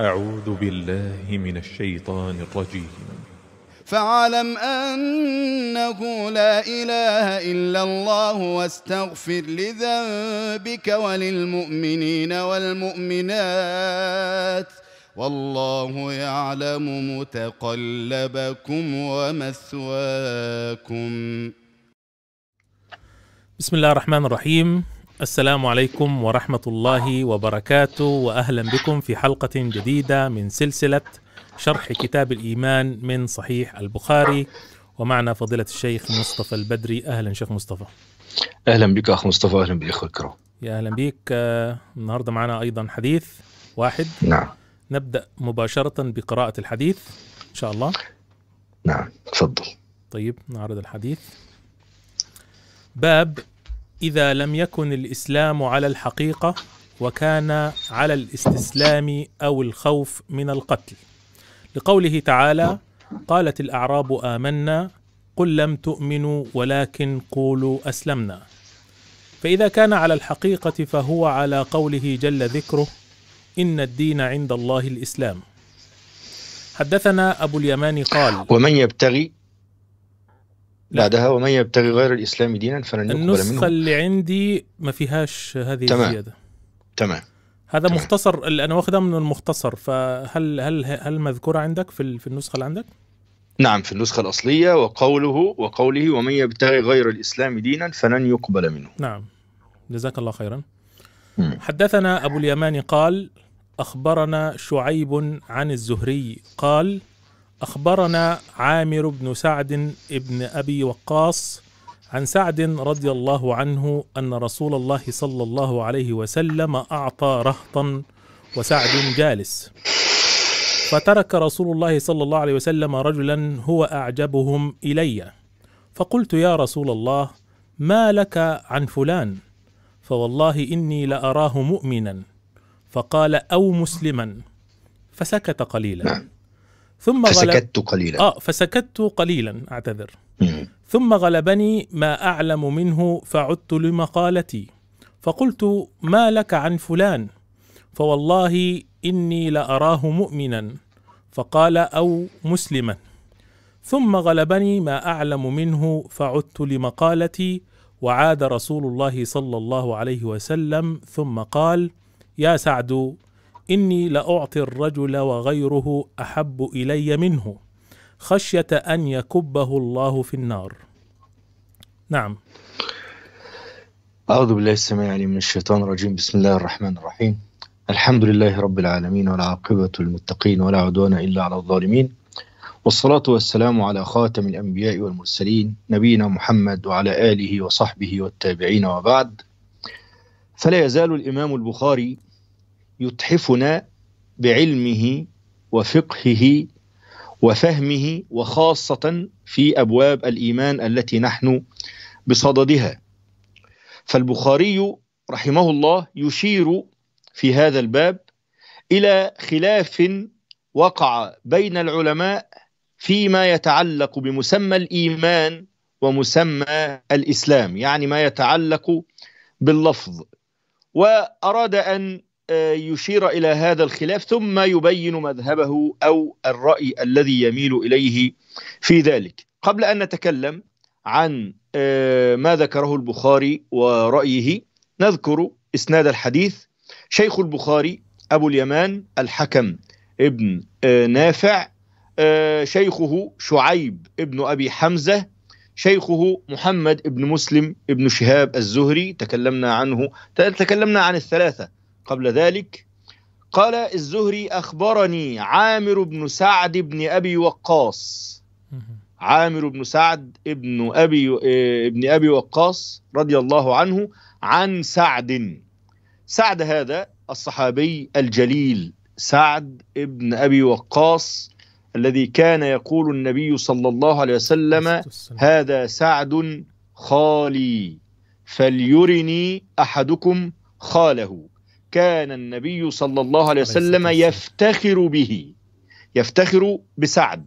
أعوذ بالله من الشيطان الرجيم فاعلم أنه لا إله إلا الله واستغفر لذنبك وللمؤمنين والمؤمنات والله يعلم متقلبكم ومثواكم بسم الله الرحمن الرحيم السلام عليكم ورحمة الله وبركاته وأهلا بكم في حلقة جديدة من سلسلة شرح كتاب الإيمان من صحيح البخاري ومعنا فضيلة الشيخ مصطفى البدري أهلا شيخ مصطفى أهلا بك أخ مصطفى أهلا بالإخوة الكرام يا أهلا بك آه، النهاردة معنا أيضا حديث واحد نعم نبدأ مباشرة بقراءة الحديث إن شاء الله نعم تفضل طيب نعرض الحديث باب اذا لم يكن الاسلام على الحقيقه وكان على الاستسلام او الخوف من القتل لقوله تعالى قالت الاعراب امنا قل لم تؤمنوا ولكن قولوا اسلمنا فاذا كان على الحقيقه فهو على قوله جل ذكره ان الدين عند الله الاسلام حدثنا ابو اليمان قال ومن يبتغي لا. بعدها ومن يبتغي غير الاسلام دينا فلن يقبل منه النسخه اللي عندي ما فيهاش هذه تمام. الزياده تمام هذا تمام. مختصر انا واخذها من المختصر فهل هل هل مذكوره عندك في في النسخه اللي عندك؟ نعم في النسخة الأصلية وقوله وقوله ومن يبتغي غير الإسلام دينا فلن يقبل منه نعم جزاك الله خيرا مم. حدثنا أبو اليمان قال أخبرنا شعيب عن الزهري قال أخبرنا عامر بن سعد بن أبي وقاص عن سعد رضي الله عنه أن رسول الله صلى الله عليه وسلم أعطى رهطا وسعد جالس فترك رسول الله صلى الله عليه وسلم رجلا هو أعجبهم إلي فقلت يا رسول الله ما لك عن فلان فوالله إني لأراه مؤمنا فقال أو مسلما فسكت قليلا نعم. ثم فسكت غلب... قليلا اه فسكت قليلا اعتذر ثم غلبني ما اعلم منه فعدت لمقالتي فقلت ما لك عن فلان فوالله اني لاراه مؤمنا فقال او مسلما ثم غلبني ما اعلم منه فعدت لمقالتي وعاد رسول الله صلى الله عليه وسلم ثم قال يا سعد إني لأعطي الرجل وغيره أحب إلي منه خشية أن يكبه الله في النار نعم أعوذ بالله السميع العليم من الشيطان الرجيم بسم الله الرحمن الرحيم الحمد لله رب العالمين والعاقبة للمتقين ولا عدوان إلا على الظالمين والصلاة والسلام على خاتم الأنبياء والمرسلين نبينا محمد وعلى آله وصحبه والتابعين وبعد فلا يزال الإمام البخاري يتحفنا بعلمه وفقهه وفهمه وخاصة في أبواب الإيمان التي نحن بصددها فالبخاري رحمه الله يشير في هذا الباب إلى خلاف وقع بين العلماء فيما يتعلق بمسمى الإيمان ومسمى الإسلام يعني ما يتعلق باللفظ وأراد أن يشير الى هذا الخلاف ثم يبين مذهبه او الراي الذي يميل اليه في ذلك. قبل ان نتكلم عن آه، ما ذكره البخاري ورايه نذكر اسناد الحديث شيخ البخاري ابو اليمان الحكم ابن آه، نافع آه، شيخه شعيب ابن ابي حمزه شيخه محمد ابن مسلم ابن شهاب الزهري تكلمنا عنه تكلمنا عن الثلاثه قبل ذلك قال الزهري أخبرني عامر بن سعد بن أبي وقاص عامر بن سعد بن أبي آه، بن أبي وقاص رضي الله عنه عن سعد سعد هذا الصحابي الجليل سعد بن أبي وقاص الذي كان يقول النبي صلى الله عليه وسلم هذا سعد خالي فليرني أحدكم خاله كان النبي صلى الله عليه وسلم يفتخر به يفتخر بسعد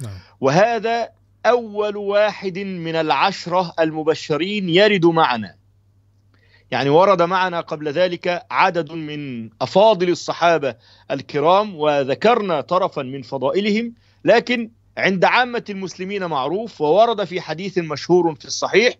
نعم. وهذا أول واحد من العشرة المبشرين يرد معنا يعني ورد معنا قبل ذلك عدد من أفاضل الصحابة الكرام وذكرنا طرفا من فضائلهم لكن عند عامة المسلمين معروف وورد في حديث مشهور في الصحيح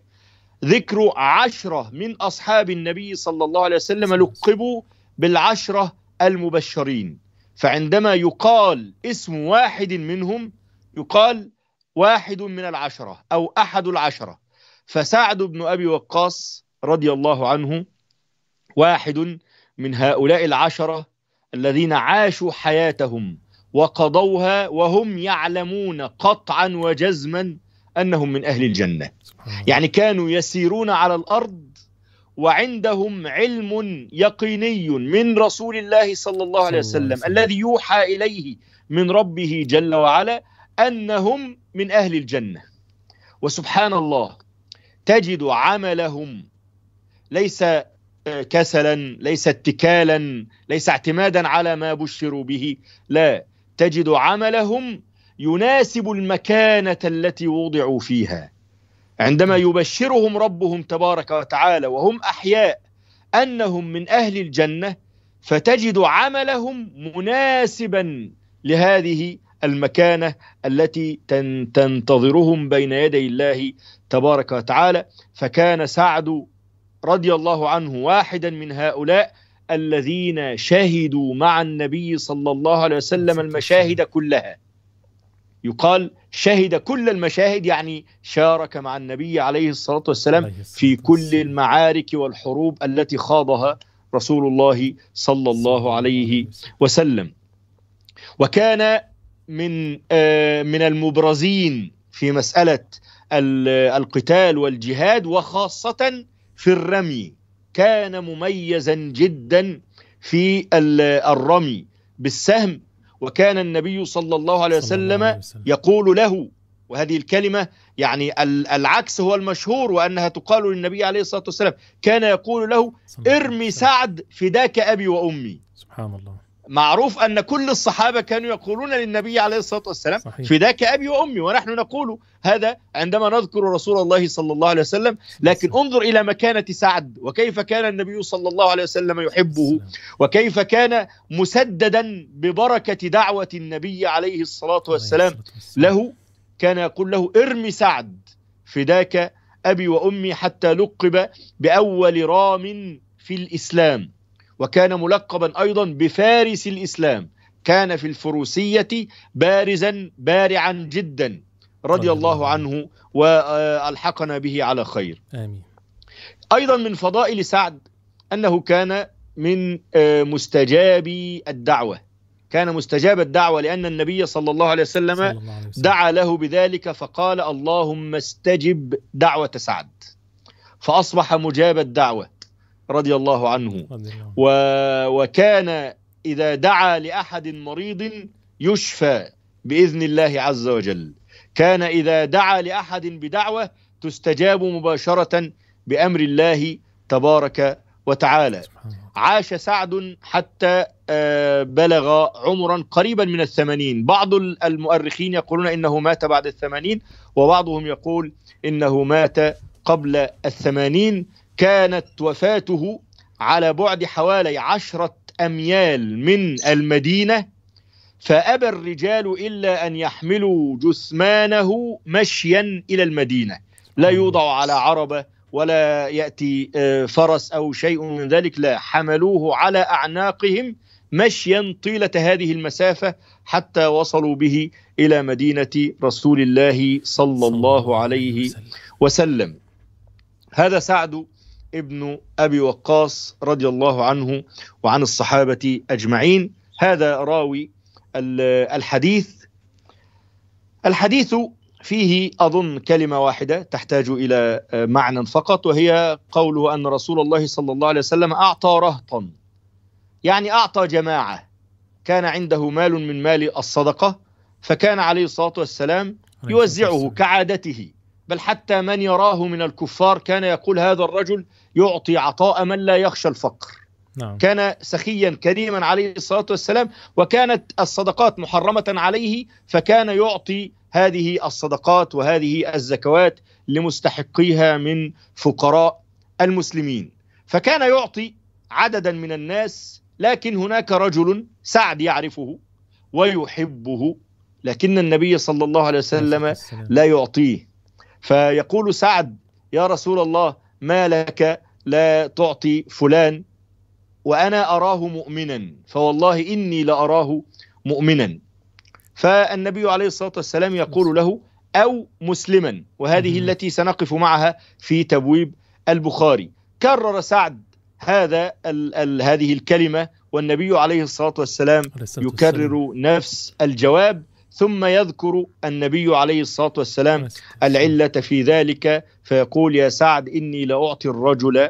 ذكر عشرة من أصحاب النبي صلى الله عليه وسلم لقبوا بالعشرة المبشرين فعندما يقال اسم واحد منهم يقال واحد من العشرة أو أحد العشرة فسعد بن أبي وقاص رضي الله عنه واحد من هؤلاء العشرة الذين عاشوا حياتهم وقضوها وهم يعلمون قطعا وجزما انهم من اهل الجنه يعني كانوا يسيرون على الارض وعندهم علم يقيني من رسول الله صلى الله عليه وسلم الذي يوحى اليه من ربه جل وعلا انهم من اهل الجنه وسبحان الله تجد عملهم ليس آه، كسلا ليس اتكالا ليس اعتمادا على ما بشروا به لا تجد عملهم يناسب المكانه التي وضعوا فيها عندما يبشرهم ربهم تبارك وتعالى وهم احياء انهم من اهل الجنه فتجد عملهم مناسبا لهذه المكانه التي تنتظرهم بين يدي الله تبارك وتعالى فكان سعد رضي الله عنه واحدا من هؤلاء الذين شهدوا مع النبي صلى الله عليه وسلم المشاهد كلها يقال شهد كل المشاهد يعني شارك مع النبي عليه الصلاة والسلام في كل المعارك والحروب التي خاضها رسول الله صلى الله عليه وسلم وكان من آه، من المبرزين في مسألة القتال والجهاد وخاصة في الرمي كان مميزا جدا في الرمي بالسهم وكان النبي صلى الله عليه وسلم, يقول له وهذه الكلمة يعني العكس هو المشهور وأنها تقال للنبي عليه الصلاة والسلام كان يقول له ارمي سعد فداك أبي وأمي سبحان الله معروف أن كل الصحابة كانوا يقولون للنبي عليه الصلاة والسلام صحيح. فداك أبي وأمي ونحن نقول هذا عندما نذكر رسول الله صلى الله عليه وسلم لكن انظر إلى مكانة سعد وكيف كان النبي صلى الله عليه وسلم يحبه وكيف كان مسددا ببركة دعوة النبي عليه الصلاة والسلام له كان يقول له ارم سعد فداك أبي وأمي حتى لقب بأول رام في الإسلام وكان ملقبا أيضا بفارس الإسلام كان في الفروسية بارزا بارعا جدا رضي الله عنه وألحقنا به على خير آمين أيضا من فضائل سعد أنه كان من آه، مستجابي الدعوة كان مستجاب الدعوة لأن النبي صلى الله عليه وسلم, صلى الله عليه وسلم. دعا له بذلك فقال اللهم استجب دعوة سعد فأصبح مجاب الدعوة رضي الله عنه و... وكان إذا دعا لأحد مريض يشفى بإذن الله عز وجل كان إذا دعا لأحد بدعوة تستجاب مباشرة بأمر الله تبارك وتعالى عاش سعد حتى آه، بلغ عمرا قريبا من الثمانين بعض المؤرخين يقولون إنه مات بعد الثمانين وبعضهم يقول إنه مات قبل الثمانين كانت وفاته على بعد حوالي عشرة أميال من المدينة فأبى الرجال إلا أن يحملوا جثمانه مشيا إلى المدينة لا يوضع على عربة ولا يأتي آه، فرس أو شيء من ذلك لا حملوه على أعناقهم مشيا طيلة هذه المسافة حتى وصلوا به إلى مدينة رسول الله صلى الله عليه وسلم هذا سعد ابن أبي وقاص رضي الله عنه وعن الصحابة أجمعين هذا راوي الحديث الحديث فيه أظن كلمة واحدة تحتاج إلى معنى فقط وهي قوله أن رسول الله صلى الله عليه وسلم أعطى رهطا يعني أعطى جماعة كان عنده مال من مال الصدقة فكان عليه الصلاة والسلام يوزعه كعادته بل حتى من يراه من الكفار كان يقول هذا الرجل يعطي عطاء من لا يخشى الفقر نعم. كان سخيا كريما عليه الصلاة والسلام وكانت الصدقات محرمة عليه فكان يعطي هذه الصدقات وهذه الزكوات لمستحقيها من فقراء المسلمين فكان يعطي عددا من الناس لكن هناك رجل سعد يعرفه ويحبه لكن النبي صلى الله عليه وسلم لا يعطيه فيقول سعد يا رسول الله ما لك لا تعطي فلان وانا اراه مؤمنا فوالله اني لاراه مؤمنا فالنبي عليه الصلاه والسلام يقول له او مسلما وهذه التي سنقف معها في تبويب البخاري كرر سعد هذا الـ الـ هذه الكلمه والنبي عليه الصلاه والسلام يكرر نفس الجواب ثم يذكر النبي عليه الصلاه والسلام العله في ذلك فيقول يا سعد اني لاعطي الرجل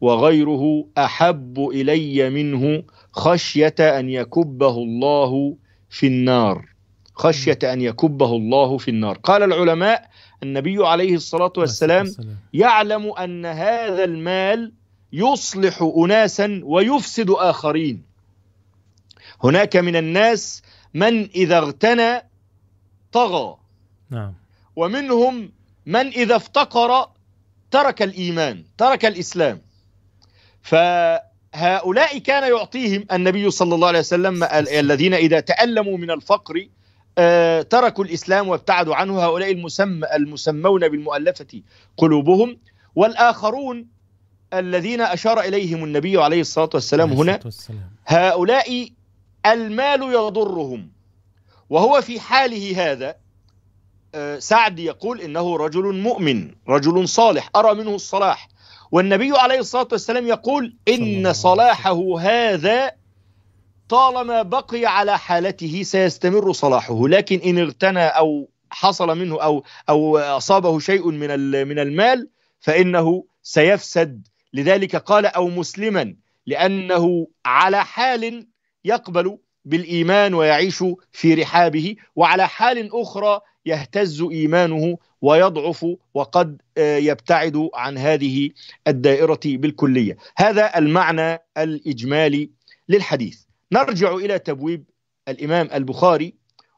وغيره احب الي منه خشيه ان يكبه الله في النار خشيه ان يكبه الله في النار قال العلماء النبي عليه الصلاه والسلام يعلم ان هذا المال يصلح اناسا ويفسد اخرين هناك من الناس من إذا اغتنى طغى نعم ومنهم من إذا افتقر ترك الإيمان ترك الإسلام فهؤلاء كان يعطيهم النبي صلى الله عليه وسلم الذين إذا تألموا من الفقر آه، تركوا الإسلام وابتعدوا عنه هؤلاء المسمى المسمون بالمؤلفة قلوبهم والآخرون الذين أشار إليهم النبي عليه الصلاة والسلام هنا هؤلاء المال يضرهم وهو في حاله هذا آه، سعد يقول انه رجل مؤمن رجل صالح ارى منه الصلاح والنبي عليه الصلاه والسلام يقول ان صلاحه هذا طالما بقي على حالته سيستمر صلاحه لكن ان اغتنى او حصل منه او او اصابه شيء من من المال فانه سيفسد لذلك قال او مسلما لانه على حال يقبل بالايمان ويعيش في رحابه وعلى حال اخرى يهتز ايمانه ويضعف وقد آه، يبتعد عن هذه الدائره بالكليه هذا المعنى الاجمالي للحديث نرجع الى تبويب الامام البخاري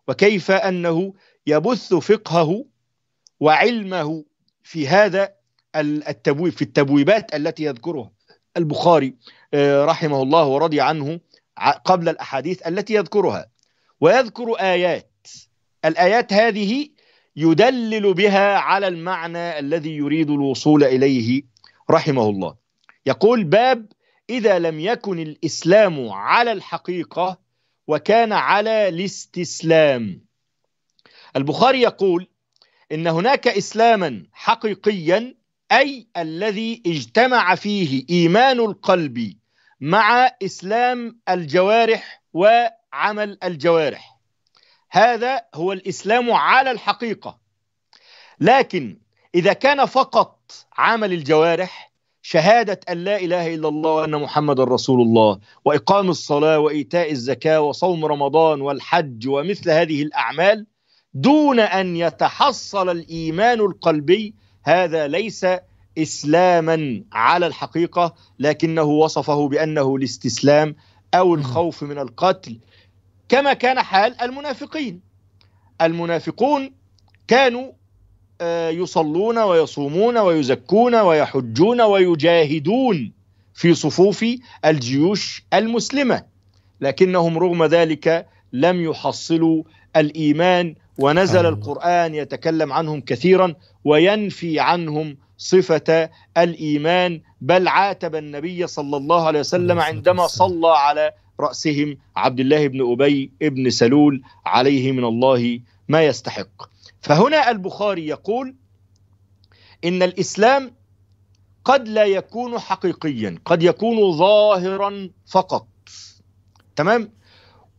وكيف انه يبث فقهه وعلمه في هذا التبويب في التبويبات التي يذكرها البخاري آه، رحمه الله ورضي عنه قبل الأحاديث التي يذكرها ويذكر آيات الآيات هذه يدلل بها على المعنى الذي يريد الوصول إليه رحمه الله يقول باب إذا لم يكن الإسلام على الحقيقة وكان على الاستسلام البخاري يقول إن هناك إسلاما حقيقيا أي الذي اجتمع فيه إيمان القلب مع اسلام الجوارح وعمل الجوارح هذا هو الاسلام على الحقيقه لكن اذا كان فقط عمل الجوارح شهادة أن لا إله إلا الله وأن محمد رسول الله وإقام الصلاة وإيتاء الزكاة وصوم رمضان والحج ومثل هذه الأعمال دون أن يتحصل الإيمان القلبي هذا ليس اسلاما على الحقيقه لكنه وصفه بانه الاستسلام او الخوف من القتل كما كان حال المنافقين المنافقون كانوا آه، يصلون ويصومون ويزكون ويحجون ويجاهدون في صفوف الجيوش المسلمه لكنهم رغم ذلك لم يحصلوا الايمان ونزل القران يتكلم عنهم كثيرا وينفي عنهم صفة الإيمان بل عاتب النبي صلى الله عليه وسلم عندما صلى على رأسهم عبد الله بن أبي بن سلول عليه من الله ما يستحق فهنا البخاري يقول إن الإسلام قد لا يكون حقيقيا قد يكون ظاهرا فقط تمام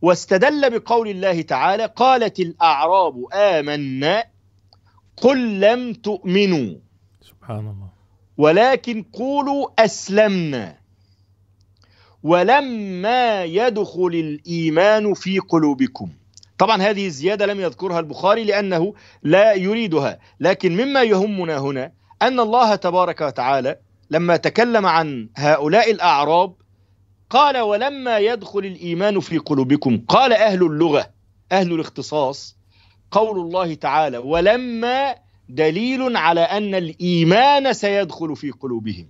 واستدل بقول الله تعالى قالت الأعراب آمنا قل لم تؤمنوا سبحان الله ولكن قولوا أسلمنا ولما يدخل الإيمان في قلوبكم طبعا هذه الزيادة لم يذكرها البخاري لأنه لا يريدها لكن مما يهمنا هنا أن الله تبارك وتعالى لما تكلم عن هؤلاء الأعراب قال ولما يدخل الإيمان في قلوبكم قال أهل اللغة أهل الاختصاص قول الله تعالى ولما دليل على ان الايمان سيدخل في قلوبهم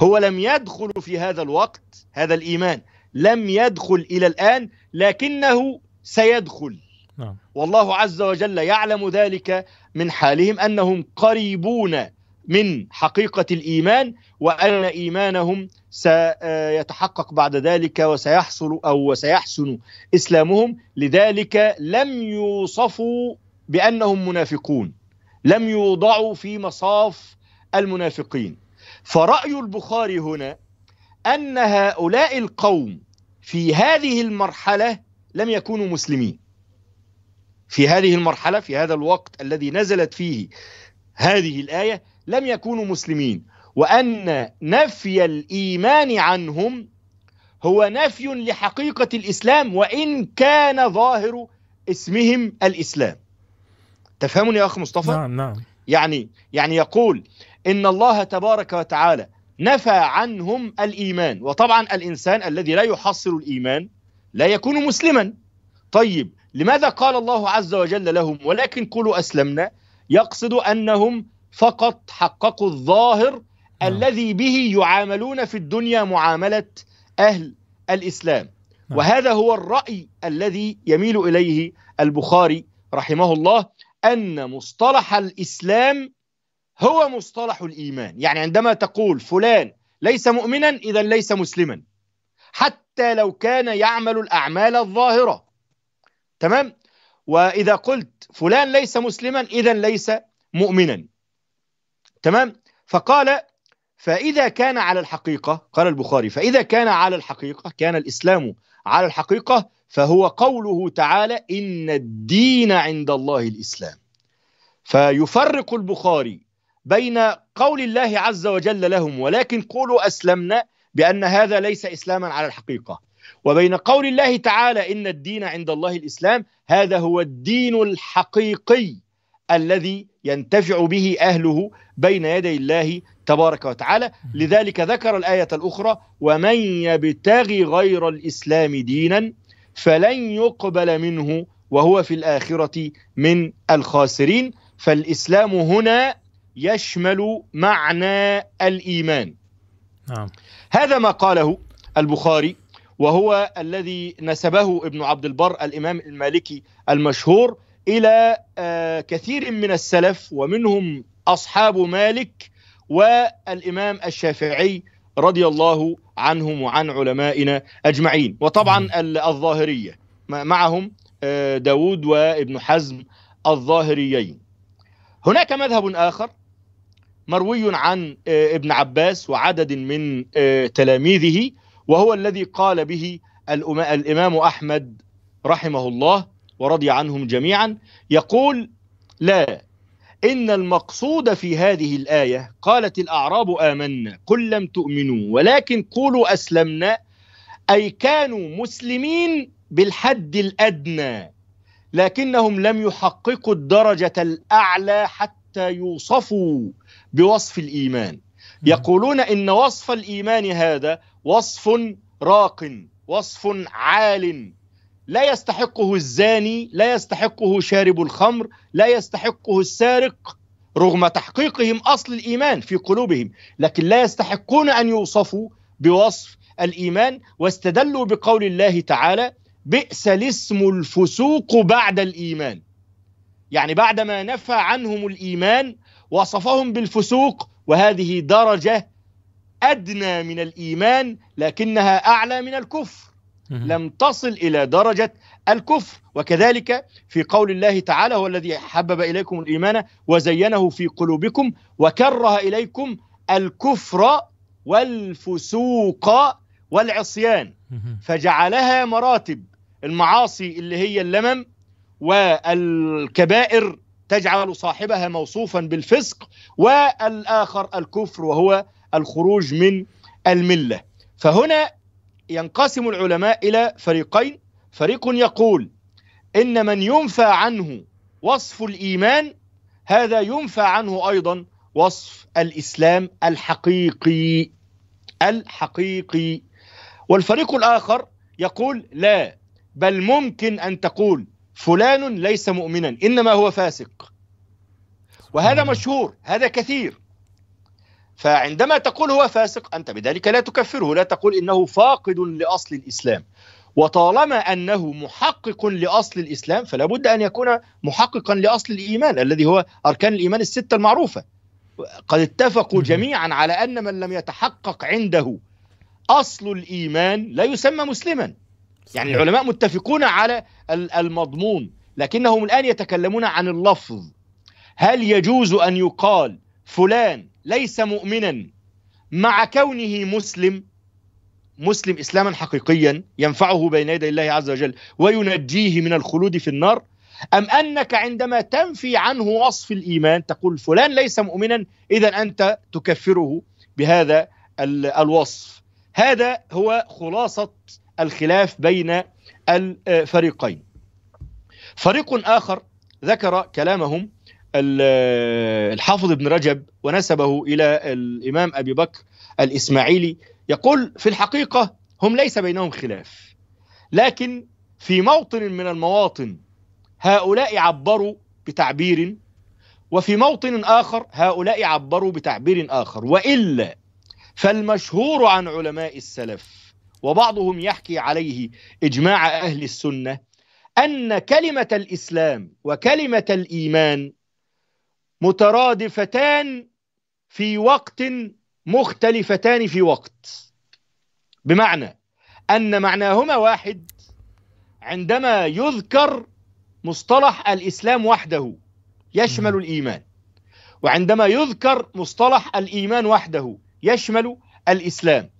هو لم يدخل في هذا الوقت هذا الايمان لم يدخل الى الان لكنه سيدخل نعم. والله عز وجل يعلم ذلك من حالهم انهم قريبون من حقيقه الايمان وان ايمانهم سيتحقق بعد ذلك وسيحصل او سيحسن اسلامهم لذلك لم يوصفوا بانهم منافقون لم يوضعوا في مصاف المنافقين فراي البخاري هنا ان هؤلاء القوم في هذه المرحله لم يكونوا مسلمين في هذه المرحله في هذا الوقت الذي نزلت فيه هذه الايه لم يكونوا مسلمين وان نفي الايمان عنهم هو نفي لحقيقه الاسلام وان كان ظاهر اسمهم الاسلام تفهمني يا اخ مصطفى نعم نعم يعني يعني يقول ان الله تبارك وتعالى نفى عنهم الايمان وطبعا الانسان الذي لا يحصل الايمان لا يكون مسلما طيب لماذا قال الله عز وجل لهم ولكن قولوا اسلمنا يقصد انهم فقط حققوا الظاهر نعم. الذي به يعاملون في الدنيا معامله اهل الاسلام نعم. وهذا هو الراي الذي يميل اليه البخاري رحمه الله أن مصطلح الإسلام هو مصطلح الإيمان يعني عندما تقول فلان ليس مؤمنا إذا ليس مسلما حتى لو كان يعمل الأعمال الظاهرة تمام وإذا قلت فلان ليس مسلما إذا ليس مؤمنا تمام فقال فإذا كان على الحقيقة قال البخاري فإذا كان على الحقيقة كان الإسلام على الحقيقة فهو قوله تعالى إن الدين عند الله الإسلام فيفرق البخاري بين قول الله عز وجل لهم ولكن قولوا أسلمنا بأن هذا ليس إسلاما على الحقيقة وبين قول الله تعالى إن الدين عند الله الإسلام هذا هو الدين الحقيقي الذي ينتفع به أهله بين يدي الله تبارك وتعالى لذلك ذكر الآية الأخرى ومن يبتغي غير الإسلام دينا فلن يقبل منه وهو في الآخرة من الخاسرين فالإسلام هنا يشمل معنى الإيمان نعم. هذا ما قاله البخاري وهو الذي نسبه ابن عبد البر الإمام المالكي المشهور إلى آه، كثير من السلف ومنهم أصحاب مالك والإمام الشافعي رضي الله عنهم وعن علمائنا أجمعين وطبعا الظاهرية معهم آه، داود وابن حزم الظاهريين هناك مذهب آخر مروي عن آه، ابن عباس وعدد من آه، تلاميذه وهو الذي قال به الإمام أحمد رحمه الله ورضي عنهم جميعا يقول لا إن المقصود في هذه الآية قالت الأعراب آمنا قل لم تؤمنوا ولكن قولوا أسلمنا أي كانوا مسلمين بالحد الأدنى لكنهم لم يحققوا الدرجة الأعلى حتى يوصفوا بوصف الإيمان يقولون إن وصف الإيمان هذا وصف راق وصف عال لا يستحقه الزاني لا يستحقه شارب الخمر لا يستحقه السارق رغم تحقيقهم اصل الايمان في قلوبهم لكن لا يستحقون ان يوصفوا بوصف الايمان واستدلوا بقول الله تعالى بئس الاسم الفسوق بعد الايمان يعني بعدما نفى عنهم الايمان وصفهم بالفسوق وهذه درجه ادنى من الايمان لكنها اعلى من الكفر لم تصل الى درجه الكفر وكذلك في قول الله تعالى هو الذي حبب اليكم الايمان وزينه في قلوبكم وكره اليكم الكفر والفسوق والعصيان فجعلها مراتب المعاصي اللي هي اللمم والكبائر تجعل صاحبها موصوفا بالفسق والاخر الكفر وهو الخروج من المله فهنا ينقسم العلماء إلى فريقين فريق يقول إن من ينفى عنه وصف الإيمان هذا ينفى عنه أيضا وصف الإسلام الحقيقي الحقيقي والفريق الآخر يقول لا بل ممكن أن تقول فلان ليس مؤمنا إنما هو فاسق وهذا مشهور هذا كثير فعندما تقول هو فاسق أنت بذلك لا تكفره لا تقول إنه فاقد لأصل الإسلام وطالما انه محقق لاصل الاسلام فلا بد ان يكون محققا لاصل الايمان الذي هو اركان الايمان السته المعروفه قد اتفقوا جميعا على ان من لم يتحقق عنده اصل الايمان لا يسمى مسلما يعني العلماء متفقون على المضمون لكنهم الان يتكلمون عن اللفظ هل يجوز ان يقال فلان ليس مؤمنا مع كونه مسلم مسلم اسلاما حقيقيا ينفعه بين يدي الله عز وجل وينجيه من الخلود في النار ام انك عندما تنفي عنه وصف الايمان تقول فلان ليس مؤمنا اذا انت تكفره بهذا الوصف هذا هو خلاصه الخلاف بين الفريقين فريق اخر ذكر كلامهم الحافظ ابن رجب ونسبه الى الامام ابي بكر الاسماعيلي يقول في الحقيقه هم ليس بينهم خلاف لكن في موطن من المواطن هؤلاء عبروا بتعبير وفي موطن اخر هؤلاء عبروا بتعبير اخر والا فالمشهور عن علماء السلف وبعضهم يحكي عليه اجماع اهل السنه ان كلمه الاسلام وكلمه الايمان مترادفتان في وقت مختلفتان في وقت بمعنى ان معناهما واحد عندما يذكر مصطلح الاسلام وحده يشمل الايمان وعندما يذكر مصطلح الايمان وحده يشمل الاسلام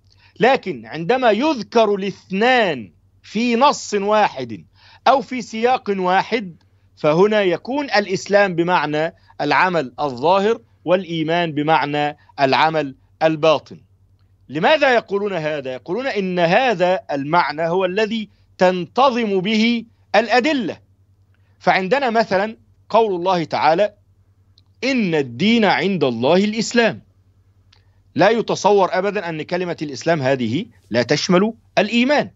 لكن عندما يذكر الاثنان في نص واحد او في سياق واحد فهنا يكون الاسلام بمعنى العمل الظاهر والايمان بمعنى العمل الباطن. لماذا يقولون هذا؟ يقولون ان هذا المعنى هو الذي تنتظم به الادله. فعندنا مثلا قول الله تعالى: ان الدين عند الله الاسلام. لا يتصور ابدا ان كلمه الاسلام هذه لا تشمل الايمان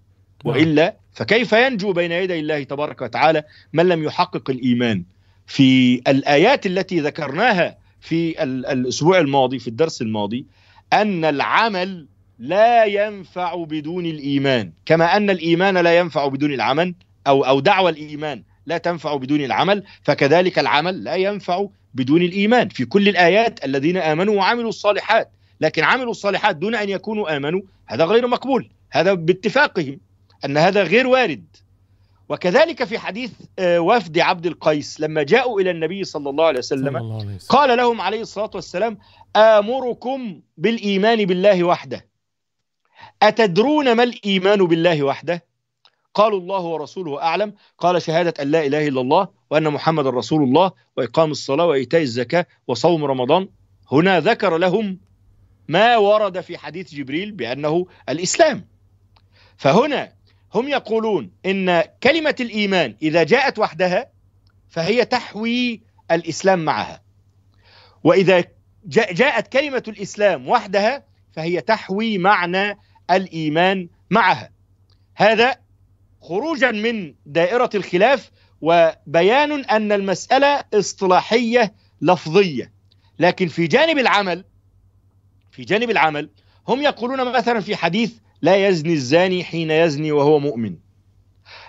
والا فكيف ينجو بين يدي الله تبارك وتعالى من لم يحقق الايمان في الايات التي ذكرناها في الاسبوع الماضي في الدرس الماضي ان العمل لا ينفع بدون الايمان كما ان الايمان لا ينفع بدون العمل او او دعوى الايمان لا تنفع بدون العمل فكذلك العمل لا ينفع بدون الايمان في كل الايات الذين امنوا وعملوا الصالحات لكن عملوا الصالحات دون ان يكونوا امنوا هذا غير مقبول هذا باتفاقهم أن هذا غير وارد وكذلك في حديث آه، وفد عبد القيس لما جاءوا إلى النبي صلى الله عليه وسلم قال لهم عليه الصلاة والسلام آمركم بالإيمان بالله وحده أتدرون ما الإيمان بالله وحده قالوا الله ورسوله أعلم قال شهادة أن لا إله إلا الله وأن محمد رسول الله وإقام الصلاة وإيتاء الزكاة وصوم رمضان هنا ذكر لهم ما ورد في حديث جبريل بأنه الإسلام فهنا هم يقولون ان كلمه الايمان اذا جاءت وحدها فهي تحوي الاسلام معها واذا جاءت كلمه الاسلام وحدها فهي تحوي معنى الايمان معها هذا خروجا من دائره الخلاف وبيان ان المساله اصطلاحيه لفظيه لكن في جانب العمل في جانب العمل هم يقولون مثلا في حديث لا يزني الزاني حين يزني وهو مؤمن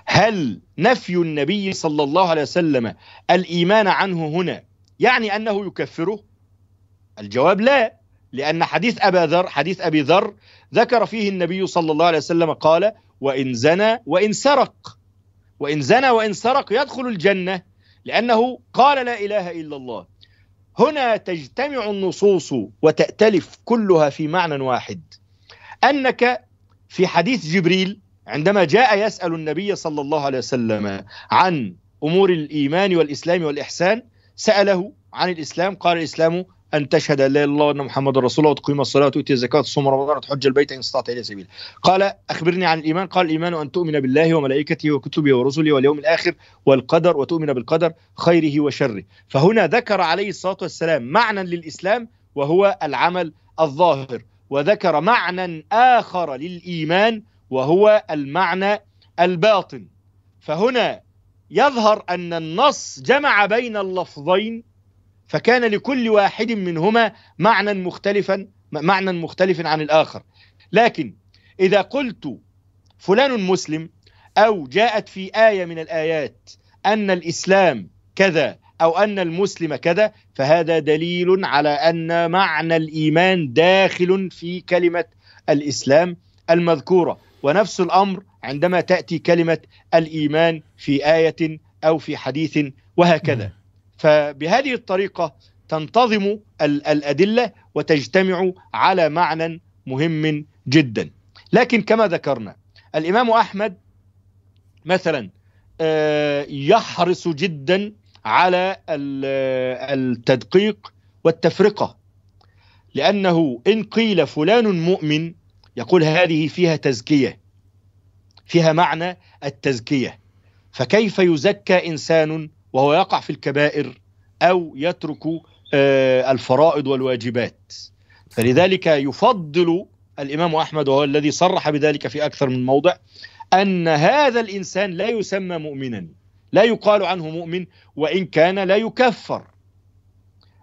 هل نفي النبي صلى الله عليه وسلم الإيمان عنه هنا يعني أنه يكفره الجواب لا لأن حديث أبا ذر حديث أبي ذر ذكر فيه النبي صلى الله عليه وسلم قال وإن زنى وإن سرق وإن زنى وإن سرق يدخل الجنة لأنه قال لا إله إلا الله هنا تجتمع النصوص وتأتلف كلها في معنى واحد أنك في حديث جبريل عندما جاء يسأل النبي صلى الله عليه وسلم عن أمور الإيمان والإسلام والإحسان سأله عن الإسلام قال الإسلام أن تشهد أن لا إله إلا الله وأن محمد رسول الله وتقيم الصلاة وتؤتي الزكاة وتصوم رمضان وتحج البيت إن استطعت إلى سبيل قال أخبرني عن الإيمان قال الإيمان أن تؤمن بالله وملائكته وكتبه ورسله واليوم الآخر والقدر وتؤمن بالقدر خيره وشره فهنا ذكر عليه الصلاة والسلام معنى للإسلام وهو العمل الظاهر وذكر معنى آخر للإيمان وهو المعنى الباطن فهنا يظهر أن النص جمع بين اللفظين فكان لكل واحد منهما معنى مختلفا معنى مختلف عن الآخر لكن إذا قلت فلان مسلم أو جاءت في آية من الآيات أن الإسلام كذا أو أن المسلم كذا فهذا دليل على أن معنى الإيمان داخل في كلمة الإسلام المذكورة ونفس الأمر عندما تأتي كلمة الإيمان في آية أو في حديث وهكذا فبهذه الطريقة تنتظم الأدلة وتجتمع على معنى مهم جدا لكن كما ذكرنا الإمام أحمد مثلا آه، يحرص جدا على التدقيق والتفرقه لانه ان قيل فلان مؤمن يقول هذه فيها تزكيه فيها معنى التزكيه فكيف يزكى انسان وهو يقع في الكبائر او يترك آه، الفرائض والواجبات فلذلك يفضل الامام احمد وهو الذي صرح بذلك في اكثر من موضع ان هذا الانسان لا يسمى مؤمنا لا يقال عنه مؤمن وإن كان لا يكفر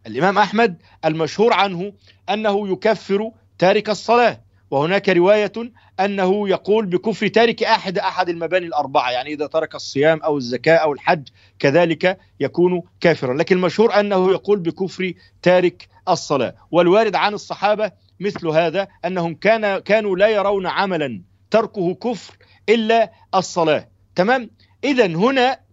الإمام أحمد المشهور عنه أنه يكفر تارك الصلاة وهناك رواية أنه يقول بكفر تارك أحد أحد المباني الأربعة يعني إذا ترك الصيام أو الزكاة أو الحج كذلك يكون كافرا لكن المشهور أنه يقول بكفر تارك الصلاة والوارد عن الصحابة مثل هذا أنهم كان كانوا لا يرون عملا تركه كفر إلا الصلاة تمام إذا هنا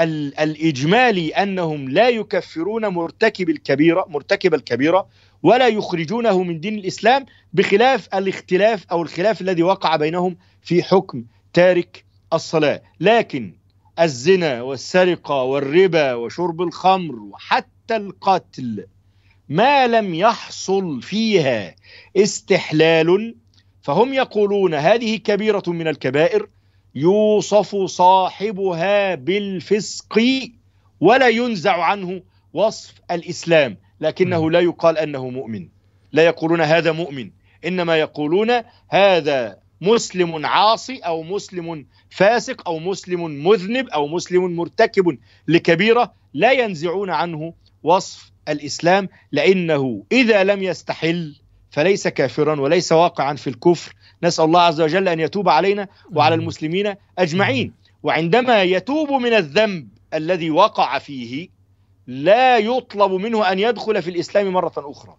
الإجمالي أنهم لا يكفرون مرتكب الكبيرة مرتكب الكبيرة ولا يخرجونه من دين الإسلام بخلاف الاختلاف أو الخلاف الذي وقع بينهم في حكم تارك الصلاة لكن الزنا والسرقة والربا وشرب الخمر وحتى القتل ما لم يحصل فيها استحلال فهم يقولون هذه كبيرة من الكبائر يوصف صاحبها بالفسق ولا ينزع عنه وصف الاسلام لكنه لا يقال انه مؤمن لا يقولون هذا مؤمن انما يقولون هذا مسلم عاصي او مسلم فاسق او مسلم مذنب او مسلم مرتكب لكبيره لا ينزعون عنه وصف الاسلام لانه اذا لم يستحل فليس كافرا وليس واقعا في الكفر نسأل الله عز وجل أن يتوب علينا وعلى المسلمين أجمعين وعندما يتوب من الذنب الذي وقع فيه لا يطلب منه أن يدخل في الإسلام مرة أخرى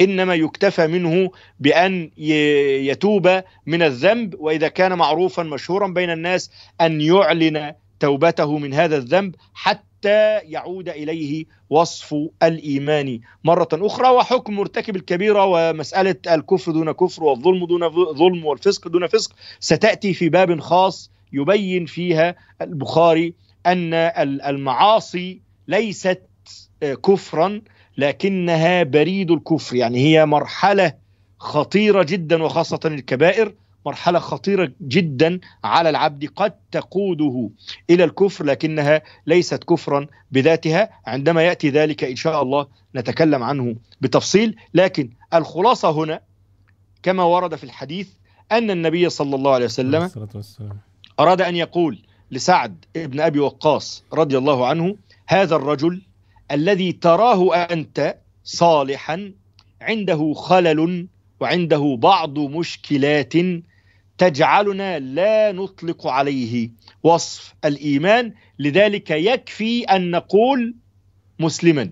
انما يكتفى منه بان يتوب من الذنب واذا كان معروفا مشهورا بين الناس ان يعلن توبته من هذا الذنب حتى حتى يعود اليه وصف الايمان مره اخرى وحكم مرتكب الكبيره ومساله الكفر دون كفر والظلم دون ظلم والفسق دون فسق ستاتي في باب خاص يبين فيها البخاري ان المعاصي ليست آه، كفرا لكنها بريد الكفر يعني هي مرحله خطيره جدا وخاصه الكبائر مرحلة خطيرة جدا على العبد قد تقوده إلى الكفر لكنها ليست كفرا بذاتها عندما يأتي ذلك إن شاء الله نتكلم عنه بتفصيل لكن الخلاصة هنا كما ورد في الحديث أن النبي صلى الله عليه وسلم أراد أن يقول لسعد بن أبي وقاص رضي الله عنه هذا الرجل الذي تراه أنت صالحا عنده خلل وعنده بعض مشكلات تجعلنا لا نطلق عليه وصف الايمان لذلك يكفي ان نقول مسلما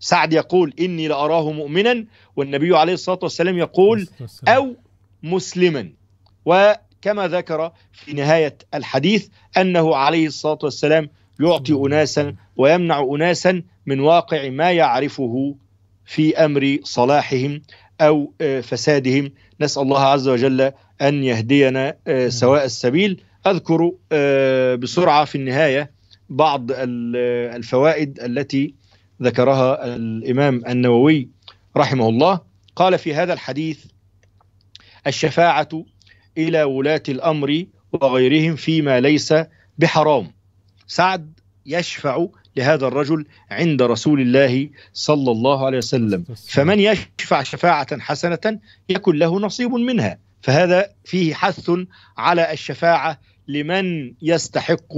سعد يقول اني لاراه مؤمنا والنبي عليه الصلاه والسلام يقول او مسلما وكما ذكر في نهايه الحديث انه عليه الصلاه والسلام يعطي اناسا ويمنع اناسا من واقع ما يعرفه في امر صلاحهم او آه، فسادهم نسال الله عز وجل ان يهدينا آه، سواء السبيل اذكر آه، بسرعه في النهايه بعض الفوائد التي ذكرها الامام النووي رحمه الله قال في هذا الحديث الشفاعه الى ولاه الامر وغيرهم فيما ليس بحرام سعد يشفع لهذا الرجل عند رسول الله صلى الله عليه وسلم فمن يشفع شفاعة حسنة يكن له نصيب منها فهذا فيه حث على الشفاعة لمن يستحق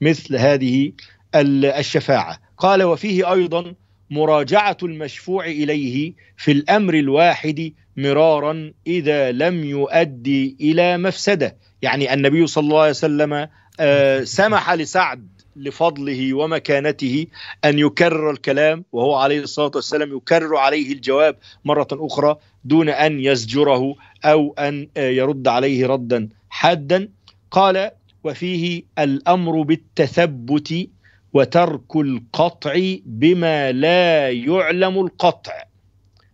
مثل هذه الشفاعة قال وفيه أيضا مراجعة المشفوع إليه في الأمر الواحد مرارا إذا لم يؤدي إلى مفسدة يعني النبي صلى الله عليه وسلم آه، سمح لسعد لفضله ومكانته ان يكرر الكلام وهو عليه الصلاه والسلام يكرر عليه الجواب مره اخرى دون ان يزجره او ان آه، يرد عليه ردا حادا قال وفيه الامر بالتثبت وترك القطع بما لا يعلم القطع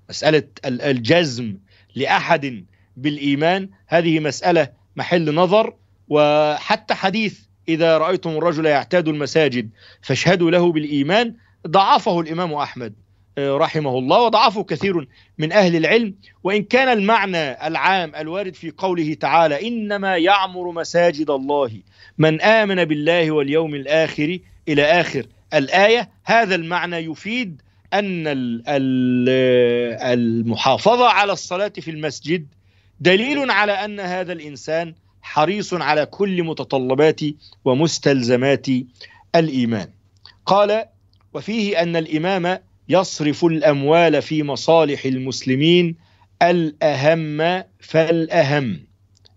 مساله الجزم لاحد بالايمان هذه مساله محل نظر وحتى حديث إذا رأيتم الرجل يعتاد المساجد فاشهدوا له بالإيمان ضعفه الإمام أحمد آه، رحمه الله وضعفه كثير من أهل العلم وإن كان المعنى العام الوارد في قوله تعالى إنما يعمر مساجد الله من آمن بالله واليوم الآخر إلى آخر الآية هذا المعنى يفيد أن المحافظة على الصلاة في المسجد دليل على أن هذا الإنسان حريص على كل متطلبات ومستلزمات الايمان قال وفيه ان الامام يصرف الاموال في مصالح المسلمين الاهم فالاهم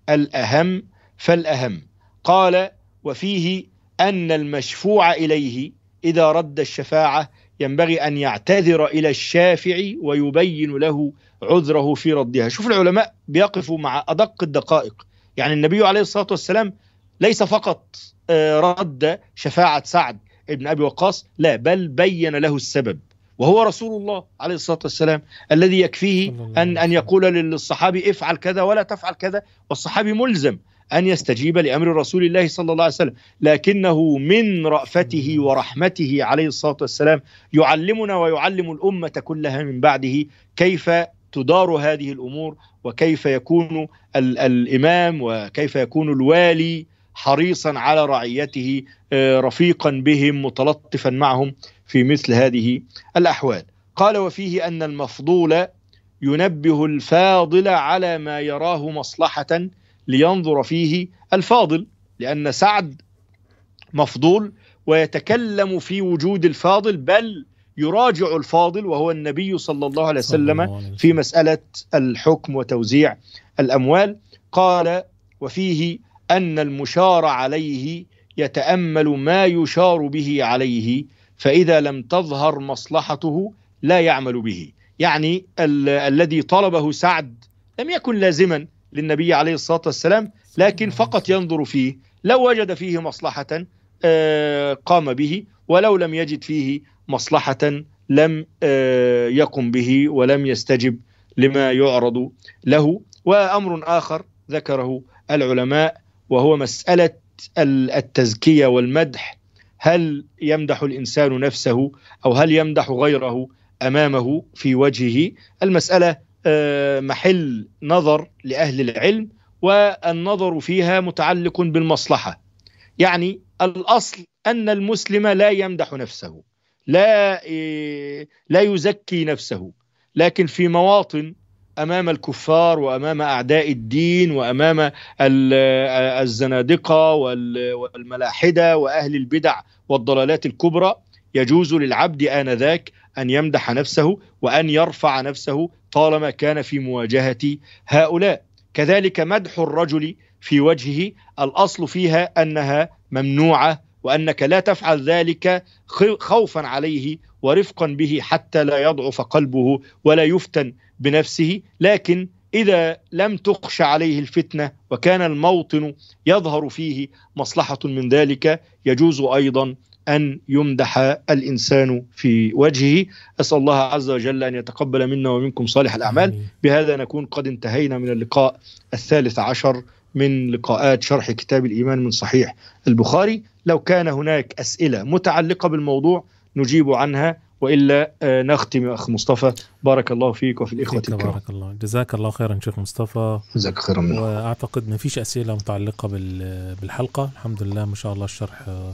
الاهم فالاهم قال وفيه ان المشفوع اليه اذا رد الشفاعه ينبغي ان يعتذر الى الشافع ويبين له عذره في ردها شوف العلماء بيقفوا مع ادق الدقائق يعني النبي عليه الصلاة والسلام ليس فقط آه، رد شفاعة سعد ابن أبي وقاص لا بل بين له السبب وهو رسول الله عليه الصلاة والسلام الذي يكفيه أن, أن يقول للصحابي افعل كذا ولا تفعل كذا والصحابي ملزم أن يستجيب لأمر رسول الله صلى الله عليه وسلم لكنه من رأفته ورحمته عليه الصلاة والسلام يعلمنا ويعلم الأمة كلها من بعده كيف تدار هذه الامور وكيف يكون الامام وكيف يكون الوالي حريصا على رعيته آه، رفيقا بهم متلطفا معهم في مثل هذه الاحوال قال وفيه ان المفضول ينبه الفاضل على ما يراه مصلحه لينظر فيه الفاضل لان سعد مفضول ويتكلم في وجود الفاضل بل يراجع الفاضل وهو النبي صلى الله عليه وسلم في مسألة الحكم وتوزيع الأموال قال وفيه أن المشار عليه يتأمل ما يشار به عليه فإذا لم تظهر مصلحته لا يعمل به يعني ال- الذي طلبه سعد لم يكن لازما للنبي عليه الصلاة والسلام لكن فقط ينظر فيه لو وجد فيه مصلحة آه، قام به ولو لم يجد فيه مصلحة لم آه، يقم به ولم يستجب لما يعرض له وأمر آخر ذكره العلماء وهو مسألة التزكية والمدح هل يمدح الإنسان نفسه أو هل يمدح غيره أمامه في وجهه المسألة آه، محل نظر لأهل العلم والنظر فيها متعلق بالمصلحة يعني الأصل أن المسلم لا يمدح نفسه لا إيه، لا يزكي نفسه لكن في مواطن امام الكفار وامام اعداء الدين وامام الزنادقه والملاحده واهل البدع والضلالات الكبرى يجوز للعبد انذاك ان يمدح نفسه وان يرفع نفسه طالما كان في مواجهه هؤلاء كذلك مدح الرجل في وجهه الاصل فيها انها ممنوعه وأنك لا تفعل ذلك خوفا عليه ورفقا به حتى لا يضعف قلبه ولا يفتن بنفسه لكن إذا لم تخش عليه الفتنة وكان الموطن يظهر فيه مصلحة من ذلك يجوز أيضا أن يمدح الإنسان في وجهه أسأل الله عز وجل أن يتقبل منا ومنكم صالح الأعمال بهذا نكون قد انتهينا من اللقاء الثالث عشر من لقاءات شرح كتاب الإيمان من صحيح البخاري لو كان هناك أسئلة متعلقة بالموضوع نجيب عنها والا آه، نختم اخ مصطفى بارك الله فيك وفي الاخوه الكرام بارك الله جزاك الله خيرا شيخ مصطفى جزاك خيرا منه. واعتقد ما فيش اسئله متعلقه بالحلقه الحمد لله ما شاء الله الشرح آه،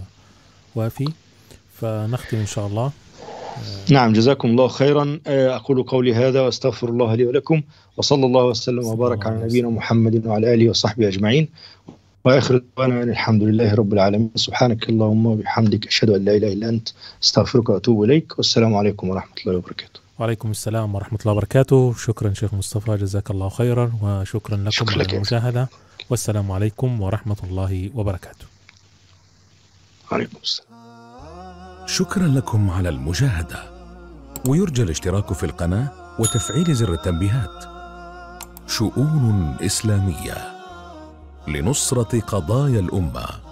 وافي فنختم ان شاء الله آه، نعم جزاكم الله خيرا اقول قولي هذا واستغفر الله لي ولكم وصلى الله وسلم وبارك على نبينا محمد وعلى اله وصحبه اجمعين واخر دعوانا الحمد لله رب العالمين سبحانك اللهم وبحمدك اشهد ان لا اله الا انت استغفرك واتوب اليك والسلام عليكم ورحمه الله وبركاته. وعليكم السلام ورحمه الله وبركاته، شكرا شيخ مصطفى جزاك الله خيرا وشكرا لكم على المشاهده والسلام عليكم ورحمه الله وبركاته. عليكم السلام. شكرا لكم على المشاهده ويرجى الاشتراك في القناه وتفعيل زر التنبيهات. شؤون اسلاميه لنصرة قضايا الأمة